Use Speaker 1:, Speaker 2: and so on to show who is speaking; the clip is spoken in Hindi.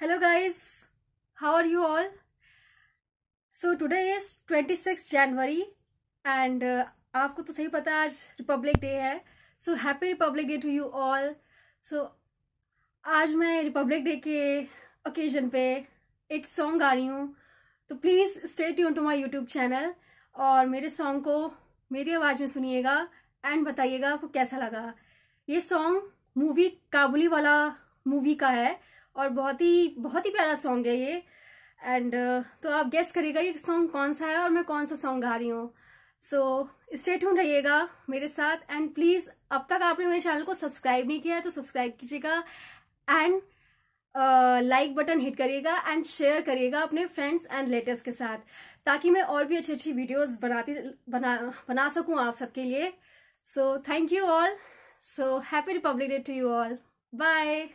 Speaker 1: hello guys how are you all so today is twenty six January and आपको तो सही पता है आज रिपब्लिक डे है so happy republic day to you all so आज मैं रिपब्लिक डे के ओकेजन पे एक सॉन्ग गा रही हूँ तो please stay tune to my YouTube channel और मेरे सॉन्ग को मेरी आवाज़ में सुनिएगा एंड बताइएगा आपको कैसा लगा ये सॉन्ग मूवी काबुली वाला मूवी का है और बहुत ही बहुत ही प्यारा सॉन्ग है ये एंड uh, तो आप गेस करिएगा ये सॉन्ग कौन सा है और मैं कौन सा सॉन्ग गा रही हूँ सो स्टेट हूँ रहिएगा मेरे साथ एंड प्लीज़ अब तक आपने मेरे चैनल को सब्सक्राइब नहीं किया है तो सब्सक्राइब कीजिएगा एंड लाइक बटन हिट करिएगा एंड शेयर करिएगा अपने फ्रेंड्स एंड रिलेटिव के साथ ताकि मैं और भी अच्छी अच्छी वीडियोस बनाती बना बना सकूं आप सबके लिए so thank you all so happy republic day to you all bye